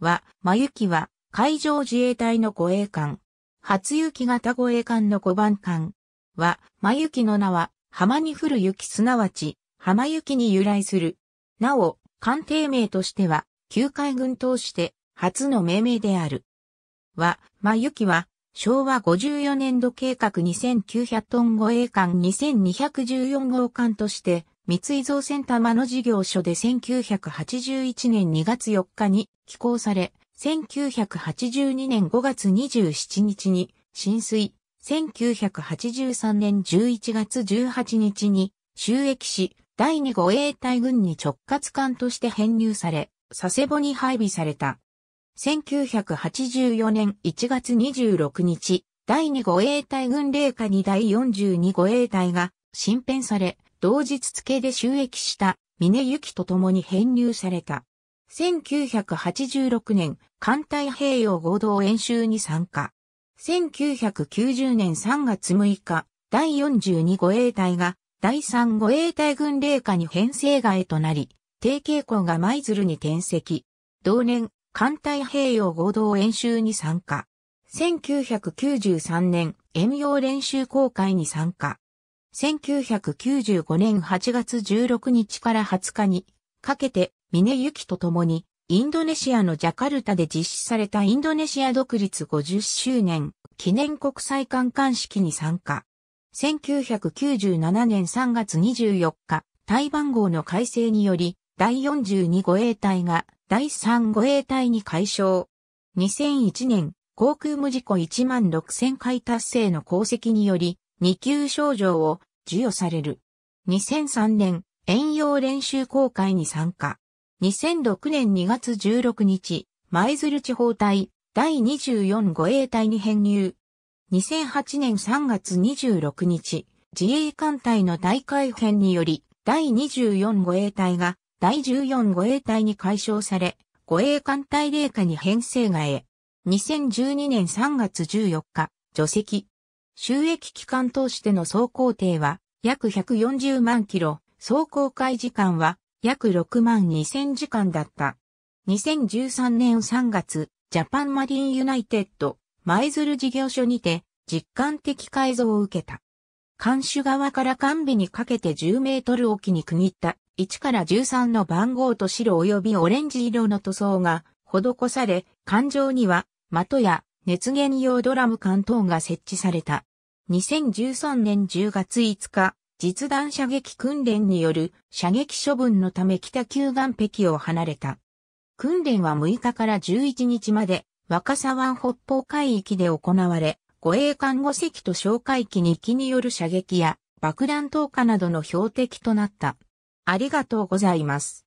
は、真雪は、海上自衛隊の護衛艦。初雪型護衛艦の5番艦。は、真雪の名は、浜に降る雪すなわち、浜雪に由来する。なお、艦艇名としては、旧海軍として初の命名である。は、真雪は、昭和54年度計画2900トン護衛艦2214号艦として、三井造船玉の事業所で1981年2月4日に寄港され、1982年5月27日に浸水、1983年11月18日に収益し、第2護衛隊軍に直轄艦として編入され、佐世保に配備された。1984年1月26日、第2護衛隊軍令下に第42護衛隊が新編され、同日付で収益した峰行と共に編入された。1986年、艦隊平洋合同演習に参加。1990年3月6日、第42護衛隊が第3護衛隊軍令下に編成外となり、定型校が舞鶴に転籍。同年、艦隊平洋合同演習に参加。1993年、遠洋練習公開に参加。1995年8月16日から20日にかけて峰幸と共にインドネシアのジャカルタで実施されたインドネシア独立50周年記念国際観艦式に参加。1997年3月24日、台湾号の改正により、第42護衛隊が第3護衛隊に改称。2001年、航空無事故1万6000回達成の功績により、2級賞状を授与される。2003年、遠洋練習公開に参加。2006年2月16日、舞鶴地方隊第24護衛隊に編入。2008年3月26日、自衛艦隊の大改編により、第24護衛隊が第14護衛隊に改称され、護衛艦隊令下に編成がえ。2012年3月14日、除籍。収益期間通しての走行程は約140万キロ、走行回時間は約6万2000時間だった。2013年3月、ジャパンマリンユナイテッド、舞鶴事業所にて、実感的改造を受けた。監守側から完備にかけて10メートル沖きに区切った1から13の番号と白及びオレンジ色の塗装が施され、感情には的や熱源用ドラム缶等が設置された。2013年10月5日、実弾射撃訓練による射撃処分のため北九岸壁を離れた。訓練は6日から11日まで若狭湾北方海域で行われ、護衛艦護隻と哨戒機2機による射撃や爆弾投下などの標的となった。ありがとうございます。